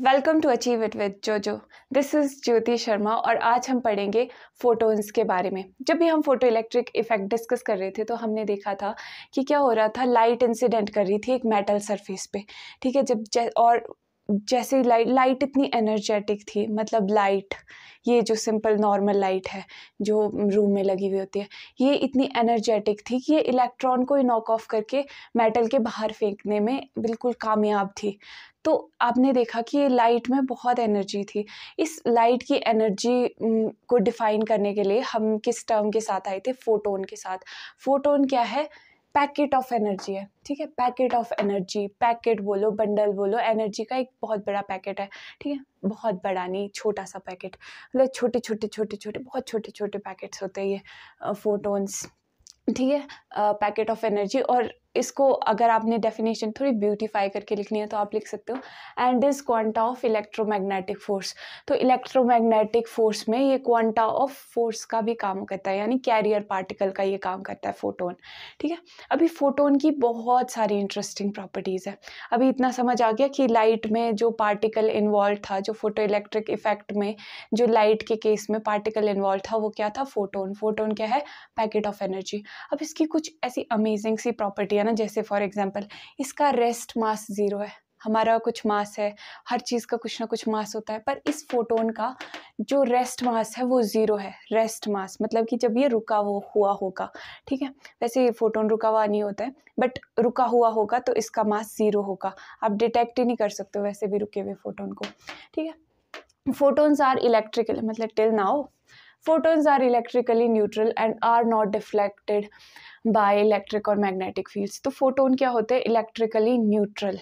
welcome to achieve it with JoJo this is Jyoti Sharma और आज हम पढ़ेंगे फोटोन्स के बारे में जब भी हम फोटो इलेक्ट्रिक इफेक्ट डिस्कस कर रहे थे तो हमने देखा था कि क्या हो रहा था लाइट इंसिडेंट कर रही थी एक मेटल सरफेस पे ठीक है जब और जैसे लाइट लाइट इतनी एनर्जेटिक थी मतलब लाइट ये जो सिंपल नॉर्मल लाइट है जो रूम में लगी हुई होती है ये इतनी एनर्जेटिक थी कि ये इलेक्ट्रॉन को नॉक ऑफ करके मेटल के बाहर फेंकने में बिल्कुल कामयाब थी तो आपने देखा कि ये लाइट में बहुत एनर्जी थी इस लाइट की एनर्जी को डिफ़ाइन करने के लिए हम किस टर्म के साथ आए थे फोटोन के साथ फोटोन क्या है पैकेट ऑफ एनर्जी है ठीक है पैकेट ऑफ एनर्जी पैकेट बोलो बंडल बोलो एनर्जी का एक बहुत बड़ा पैकेट है ठीक है बहुत बड़ा नहीं छोटा सा पैकेट मतलब छोटे छोटे छोटे छोटे बहुत छोटे छोटे पैकेट्स होते हैं ये फोटोन्स ठीक है पैकेट ऑफ एनर्जी और इसको अगर आपने डेफिनेशन थोड़ी ब्यूटीफाई करके लिखनी है तो आप लिख सकते हो and is quanta of electromagnetic force तो इलेक्ट्रोमैग्नेटिक फोर्स में ये क्वांटा ऑफ फोर्स का भी काम करता है यानी कैरियर पार्टिकल का ये काम करता है फोटोन ठीक है अभी फोटोन की बहुत सारी इंटरेस्टिंग प्रॉपर्टीज़ है अभी इतना समझ आ गया कि लाइट में जो पार्टिकल इन्वॉल्व था जो फोटो इलेक्ट्रिक इफेक्ट में जो लाइट के केस में पार्टिकल इन्वॉल्व था वो क्या था फोटोन फोटोन क्या है पैकेट ऑफ एनर्जी अब इसकी कुछ ऐसी अमेजिंग सी प्रॉपर्टी लिया ना जैसे फॉर एग्जांपल इसका रेस्ट मास ज़ीरो है हमारा कुछ मास है हर चीज़ का कुछ ना कुछ मास होता है पर इस फोटोन का जो रेस्ट मास है वो ज़ीरो है रेस्ट मास मतलब कि जब ये रुका वो हुआ होगा ठीक है वैसे ये फोटोन रुका हुआ नहीं होता है बट रुका हुआ होगा तो इसका मास ज़ीरो होगा आप डिटेक्ट ही नहीं कर सकते वैसे भी रुके हुए फोटोन को ठीक है फोटोन्स आर इलेक्ट्रिकल मतलब till now photons are electrically neutral and are not deflected by electric और मैग्नेटिक फील्ड्स तो फोटोन क्या होते हैं इलेक्ट्रिकली न्यूट्रल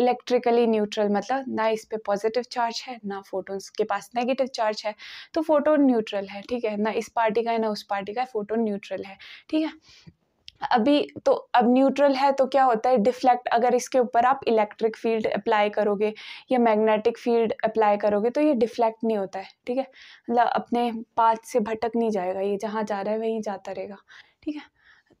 इलेक्ट्रिकली न्यूट्रल मतलब ना इस पे पॉजिटिव चार्ज है ना फोटोन्स के पास नेगेटिव चार्ज है तो फोटोन न्यूट्रल है ठीक है ना इस पार्टी का है ना उस पार्टी का है फोटोन न्यूट्रल है ठीक है अभी तो अब न्यूट्रल है तो क्या होता है डिफ्लेक्ट अगर इसके ऊपर आप इलेक्ट्रिक फील्ड अप्लाई करोगे या मैग्नेटिक फील्ड अप्लाई करोगे तो ये डिफ्लेक्ट नहीं होता है ठीक है मतलब अपने पाथ से भटक नहीं जाएगा ये जहाँ जा रहा है वहीं जाता रहेगा ठीक है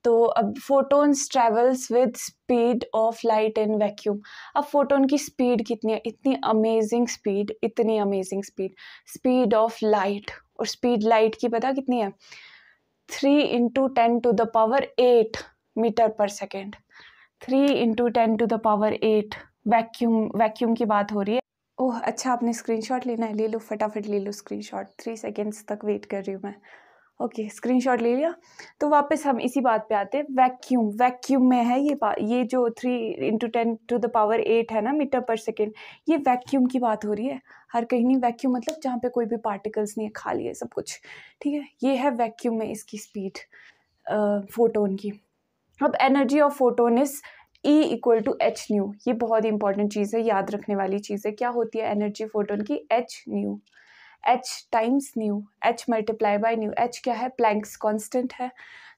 तो अब photons travels with speed of light and vacuum अब फोटोन की स्पीड कितनी है इतनी अमेजिंग स्पीड इतनी amazing speed speed of light और स्पीड लाइट की पता कितनी है three into ten to the power eight metre per second three into ten to the power eight vacuum vacuum की बात हो रही है ओह अच्छा आपने स्क्रीनशॉट लेना है ले लो फटाफट ले लो स्क्रीनशॉट थ्री सेकेंड्स तक वेट कर रही हूँ मैं ओके स्क्रीनशॉट ले लिया तो वापस हम इसी बात पे आते हैं वैक्यूम वैक्यूम में है ये ये जो three into ten to the power eight है ना मीटर पर सेकेंड ये वैक्यूम की बात हो रही है हर कहीं नहीं वैक्यूम मतलब जहाँ पे कोई भी पार्टिकल्स नहीं है खाली है सब कुछ ठीक है ये है वैक्यूम में इसकी स्पीड फोटोन की अब energy of photon is E equal to H nu ये बहुत ही इंपॉर्टेंट चीज़ है याद रखने वाली चीज़ है क्या होती है एनर्जी फोटोन की H nu H times nu H multiply by nu H क्या है प्लैंक्स कॉन्स्टेंट है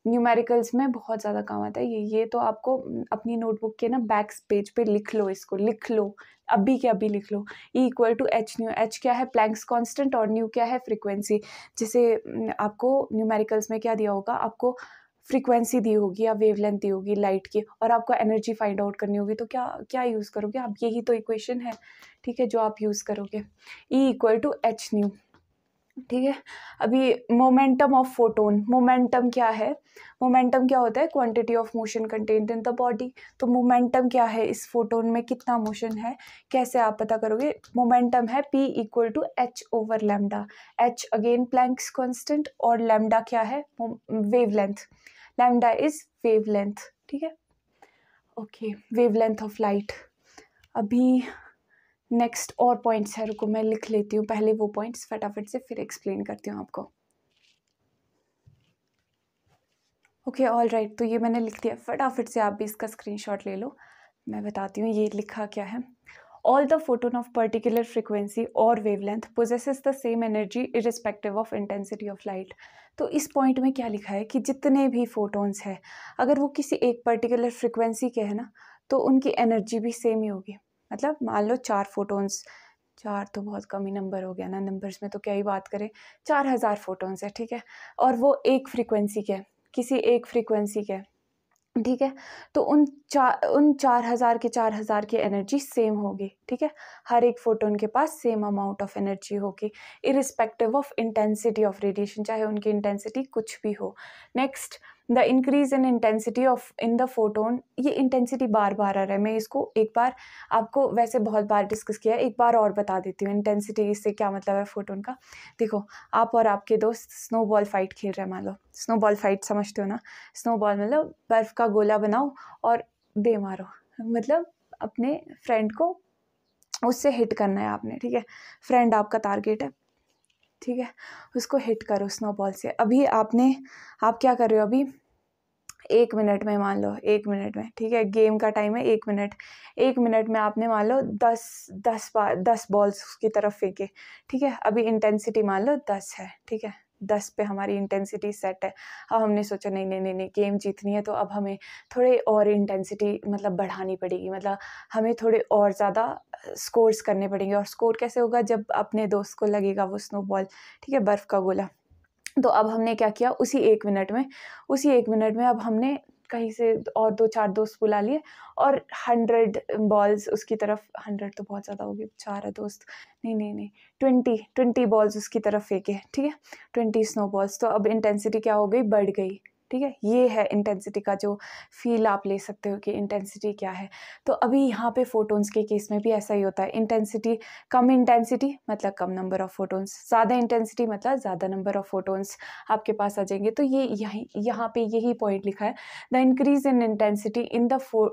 न्यूमेरिकल्स में बहुत ज़्यादा काम आता है ये ये तो आपको अपनी नोटबुक के ना बैक पेज पे लिख लो इसको लिख लो अभी के अभी लिख लो E equal to H nu H क्या है प्लैंक्स कॉन्स्टेंट और न्यू क्या है फ्रिक्वेंसी जैसे आपको न्यूमेरिकल्स में क्या दिया होगा आपको फ्रीक्वेंसी दी होगी या वेवलेंथ दी होगी लाइट की और आपको एनर्जी फाइंड आउट करनी होगी तो क्या क्या यूज़ करोगे आप यही तो इक्वेशन है ठीक है जो आप यूज़ करोगे E equal to H nu ठीक है अभी मोमेंटम ऑफ फोटोन मोमेंटम क्या है मोमेंटम क्या होता है quantity of motion content in the body तो मोमेंटम क्या है इस फोटोन में कितना मोशन है कैसे आप पता करोगे मोमेंटम है p equal to h over lambda h again Planck's constant और लैमडा क्या है wavelength lambda is length ठीक है ओके लेंथ ऑफ लाइट अभी नेक्स्ट और पॉइंट्स है रुको मैं लिख लेती हूँ पहले वो पॉइंट्स फटाफट से फिर एक्सप्लेन करती हूँ आपको ओके ऑल राइट तो ये मैंने लिख दिया फटाफट से आप भी इसका स्क्रीनशॉट ले लो मैं बताती हूँ ये लिखा क्या है all the photon of particular frequency or wavelength possesses the same energy irrespective of intensity of light तो इस पॉइंट में क्या लिखा है कि जितने भी फोटोन्स हैं अगर वो किसी एक पर्टिकुलर फ्रिक्वेंसी के हैं ना तो उनकी एनर्जी भी सेम ही होगी मतलब मान लो चार फोटोन्स चार तो बहुत कम ही नंबर हो गया ना नंबर्स में तो क्या ही बात करें चार हज़ार फोटोन्स है ठीक है और वो एक फ्रीक्वेंसी के किसी एक फ्रीक्वेंसी के ठीक है तो उन चार उन चार हज़ार के चार हज़ार की एनर्जी सेम होगी ठीक है हर एक फोटोन के पास सेम अमाउंट ऑफ एनर्जी होगी irrespective of intensity of radiation चाहे उनकी इंटेंसिटी कुछ भी हो next the increase in intensity of in the photon ये इंटेंसिटी बार बार आ रहा है मैं इसको एक बार आपको वैसे बहुत बार डिस्कस किया है एक बार और बता देती हूँ इंटेंसिटी इससे क्या मतलब है फोटोन का देखो आप और आपके दोस्त स्नोबॉल फाइट खेल रहे हैं मान लो स्नोबॉल फाइट समझते हो ना स्नोबॉल मतलब बर्फ़ का गोला बनाओ और दे मारो मतलब अपने फ्रेंड को उससे हिट करना है आपने ठीक है फ्रेंड आपका टारगेट है ठीक है उसको हिट करो स्नोबॉल से अभी आपने आप क्या कर रहे हो अभी एक मिनट में मान लो एक मिनट में ठीक है गेम का टाइम है एक मिनट एक मिनट में आपने मान लो दस दस बार दस बॉल्स की तरफ फेंके ठीक है अभी इंटेंसिटी मान लो दस है ठीक है दस पे हमारी इंटेंसिटी सेट है अब हमने सोचा नहीं नहीं नहीं नहीं गेम जीतनी है तो अब हमें थोड़े और इंटेंसिटी मतलब बढ़ानी पड़ेगी मतलब हमें थोड़े और ज़्यादा स्कोर्स करने पड़ेंगे और स्कोर कैसे होगा जब अपने दोस्त को लगेगा वो स्नोबॉल ठीक है बर्फ़ का गोला तो अब हमने क्या किया उसी एक मिनट में उसी एक मिनट में अब हमने कहीं से और दो चार दोस्त बुला लिए और हंड्रेड बॉल्स उसकी तरफ हंड्रेड तो बहुत ज़्यादा होगी चार है दोस्त नहीं नहीं नहीं ट्वेंटी ट्वेंटी बॉल्स उसकी तरफ फेंके ठीक है ट्वेंटी स्नो बॉल्स तो अब इंटेंसिटी क्या हो गई बढ़ गई ठीक है ये है इंटेंसिटी का जो फील आप ले सकते हो कि इंटेंसिटी क्या है तो अभी यहाँ पे फोटोन्स के केस में भी ऐसा ही होता है इंटेंसिटी कम इंटेंसिटी मतलब कम नंबर ऑफ फोटोन्स ज़्यादा इंटेंसिटी मतलब ज़्यादा नंबर ऑफ फोटोन्स आपके पास आ जाएंगे तो ये यहाँ यहाँ पे यही पॉइंट लिखा है the increase in intensity in the फो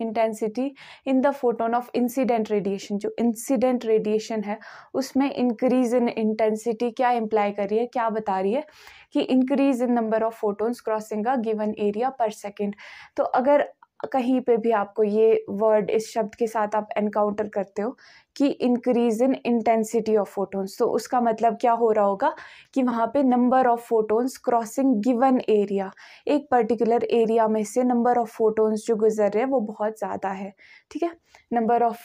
intensity in the photon of incident radiation जो इंसिडेंट रेडिएशन है उसमें इंक्रीज इन इंटेंसिटी क्या इम्प्लाई कर रही है क्या बता रही है कि increase in number of photons crossing a given area per second तो अगर कहीं पे भी आपको ये वर्ड इस शब्द के साथ आप एनकाउंटर करते हो कि increase in intensity of photons तो उसका मतलब क्या हो रहा होगा कि वहाँ पे number of photons crossing given area एक पर्टिकुलर एरिया में से नंबर ऑफ फोटोन्स जो गुजर रहे हैं वो बहुत ज़्यादा है ठीक है number of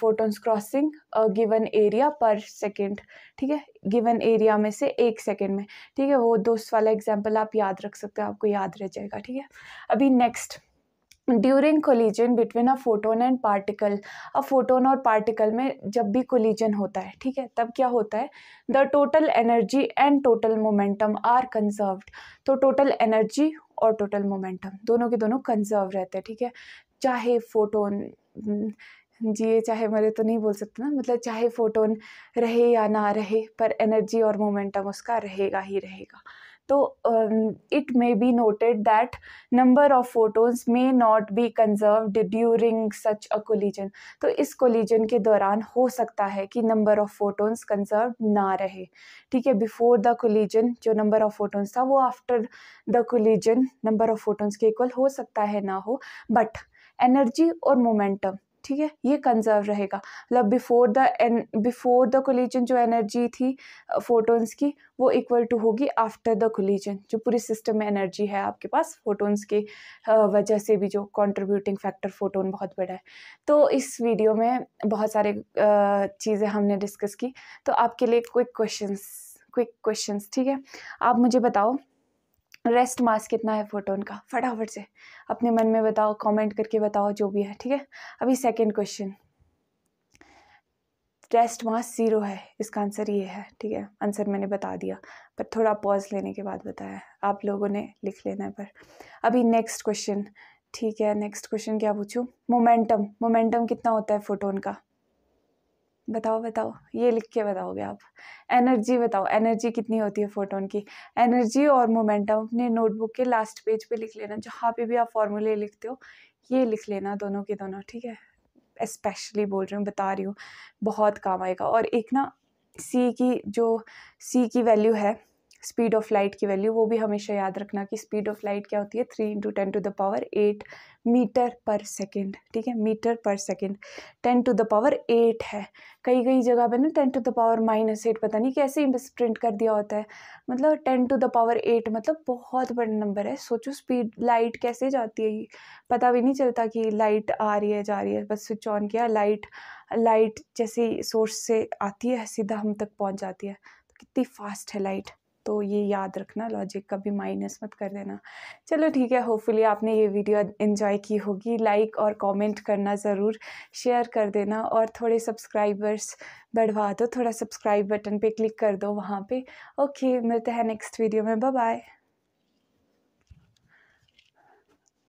photons crossing given area per second ठीक है गिवन एरिया में से एक सेकेंड में ठीक है वो दोस्त वाला एग्जाम्पल आप याद रख सकते हो आपको याद रह जाएगा ठीक है अभी next during collision between a photon and particle a photon और पार्टिकल में जब भी कोलिजन होता है ठीक है तब क्या होता है the total energy and total momentum are conserved तो टोटल एनर्जी और टोटल मोमेंटम दोनों के दोनों कंजर्व रहते हैं ठीक है चाहे फोटोन ये हम्म, चाहे मरे तो नहीं बोल सकते ना मतलब चाहे फोटोन रहे या ना रहे पर एनर्जी और मोमेंटम उसका रहेगा ही रहेगा तो it may be noted that number of photos may not be conserve during such a collision तो इस कोलिजन के दौरान हो सकता है कि नंबर ऑफ फोटोन्स कंजर्व ना रहे ठीक है बिफोर द कोलिजन जो नंबर ऑफ फोटोन्स था वो after the collision number of photons के इक्वल हो सकता है ना हो बट एनर्जी और मोमेंटम ठीक है ये कंजर्व रहेगा मतलब बिफोर द एन बिफोर द कोलिजन जो एनर्जी थी फोटोन्स की वो इक्वल टू होगी आफ्टर द कोलिजन जो पूरे सिस्टम में एनर्जी है आपके पास फोटोन्स के वजह से भी जो कंट्रीब्यूटिंग फैक्टर फोटोन बहुत बड़ा है तो इस वीडियो में बहुत सारे चीज़ें हमने डिस्कस की तो आपके लिए क्विक क्वेश्चन क्विक क्वेश्चन ठीक है आप मुझे बताओ रेस्ट मास कितना है फोटोन का फटाफट से अपने मन में बताओ कमेंट करके बताओ जो भी है ठीक है अभी second question rest mass zero है इसका आंसर ये है ठीक है आंसर मैंने बता दिया पर थोड़ा पॉज लेने के बाद बताया आप लोगों ने लिख लेना है पर अभी नेक्स्ट क्वेश्चन ठीक है नेक्स्ट क्वेश्चन क्या पूछूँ मोमेंटम मोमेंटम कितना होता है फोटोन का बताओ बताओ ये लिख के बताओगे आप एनर्जी बताओ एनर्जी कितनी होती है फोटोन की एनर्जी और मोमेंटम अपने नोटबुक के लास्ट पेज पे लिख लेना जहाँ पे भी आप फॉर्मूले लिखते हो ये लिख लेना दोनों के दोनों ठीक है स्पेशली बोल रही हूँ बता रही हूँ बहुत काम आएगा और एक ना सी की जो सी की वैल्यू है स्पीड ऑफ लाइट की वैल्यू वो भी हमेशा याद रखना कि स्पीड ऑफ लाइट क्या होती है three into ten to the power eight metre per second ठीक है metre per second ten to the power eight है कई कई जगह पे ना ten to the power minus eight पता नहीं कैसे प्रिंट कर दिया होता है मतलब ten to the power eight मतलब बहुत बड़ा नंबर है सोचो स्पीड लाइट कैसे जाती है पता भी नहीं चलता कि लाइट आ रही है जा रही है बस स्विच ऑन किया लाइट लाइट जैसे सोर्स से आती है सीधा हम तक पहुँच जाती है कितनी फास्ट है लाइट तो ये याद रखना लॉजिक का भी माइनस मत कर देना चलो ठीक है होपफुली आपने ये वीडियो इन्जॉय की होगी लाइक और कमेंट करना ज़रूर शेयर कर देना और थोड़े सब्सक्राइबर्स बढ़वा दो थोड़ा सब्सक्राइब बटन पे क्लिक कर दो वहाँ पे ओके मिलते हैं नेक्स्ट वीडियो में बाय